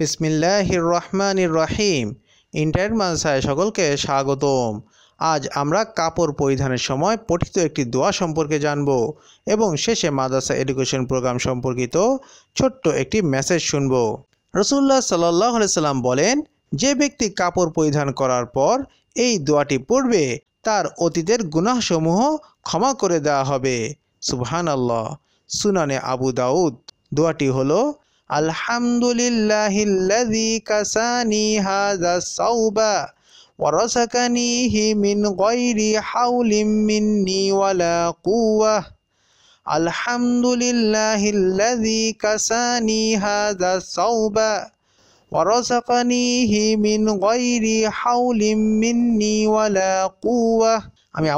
বিসমিল্লাহির রহমান রহিম ইন্টারনেট মানসায় সকলকে স্বাগতম আজ আমরা কাপড় পরিধানের সময় পঠিত একটি দোয়া সম্পর্কে জানব এবং শেষে মাদ্রাসা এডুকেশন প্রোগ্রাম সম্পর্কিত ছোট্ট একটি মেসেজ শুনব রসুল্লাহ সাল্লাহ সাল্লাম বলেন যে ব্যক্তি কাপড় পরিধান করার পর এই দোয়াটি পড়বে তার অতীতের গুনাহসমূহ ক্ষমা করে দেওয়া হবে সুবহান আল্লাহ সুনানে আবু দাউদ দোয়াটি হলো الحمد لله الذي كساني هذا الصوب ورزقنيه من غير حول مني ولا قوة الحمد لله الذي كساني هذا الصوب ورزقنيه من غير حول مني ولا قوة আমি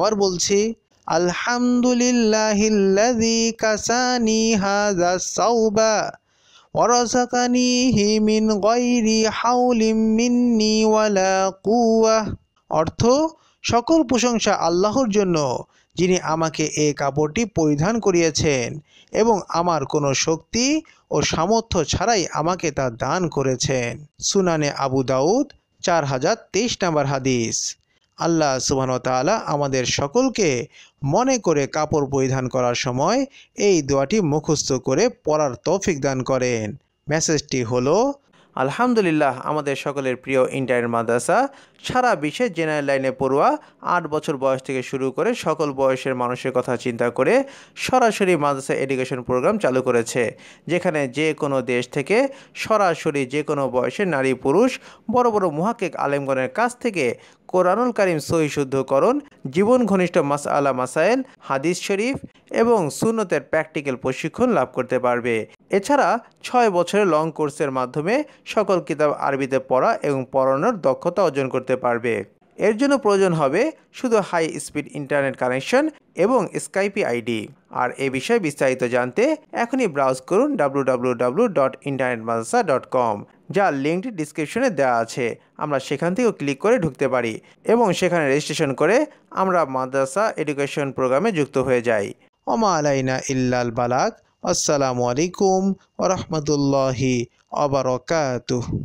الحمد لله الذي كساني هذا الصوب ওরসাকানিহি মিন গৈরি হাউলিম মিন্নি কুয়া অর্থ সকল প্রশংসা আল্লাহর জন্য যিনি আমাকে এ কাপড়টি পরিধান করিয়েছেন এবং আমার কোনো শক্তি ও সামর্থ্য ছাড়াই আমাকে তা দান করেছেন সুনানে আবু দাউদ চার হাজার তেইশ নম্বর হাদিস আল্লাহ সুবাহতালা আমাদের সকলকে মনে করে কাপড় পরিধান করার সময় এই দোয়াটি মুখস্থ করে পড়ার তৌফিক দান করেন মেসেজটি হলো আলহামদুলিল্লাহ আমাদের সকলের প্রিয় ইন্টারের মাদ্রাসা সারা বিশ্বের জেনারেল লাইনে পড়ুয়া আট বছর বয়স থেকে শুরু করে সকল বয়সের মানুষের কথা চিন্তা করে সরাসরি মাদ্রাসা এডুকেশন প্রোগ্রাম চালু করেছে যেখানে যে কোনো দেশ থেকে সরাসরি যে কোনো বয়সের নারী পুরুষ বড় বড় মহাকেক আলেমগণের কাছ থেকে কোরআনুল করিম সহিশুদ্ধকরণ জীবন ঘনিষ্ঠ মাস আলা মাসাইল হাদিস শরীফ এবং সুন্নতের প্র্যাকটিক্যাল প্রশিক্ষণ লাভ করতে পারবে এছাড়া ছয় বছরের লং কোর্সের মাধ্যমে সকল কিতাব আরবিতে পড়া এবং পড়ানোর দক্ষতা অর্জন করতে পারবে এর জন্য প্রয়োজন হবে শুধু হাই স্পিড ইন্টারনেট কানেকশন এবং স্কাইপি আইডি আর এ বিষয়ে বিস্তারিত জানতে এখনই ব্রাউজ করুন W dot internet Madrasa dot com যা লিঙ্কটি ডিসক্রিপশনে দেওয়া আছে আমরা সেখান থেকেও ক্লিক করে ঢুকতে পারি এবং সেখানে রেজিস্ট্রেশন করে আমরা মাদ্রাসা এডুকেশন প্রোগ্রামে যুক্ত হয়ে যাই وما علينا إلا البلاغ والسلام عليكم ورحمة الله وبركاته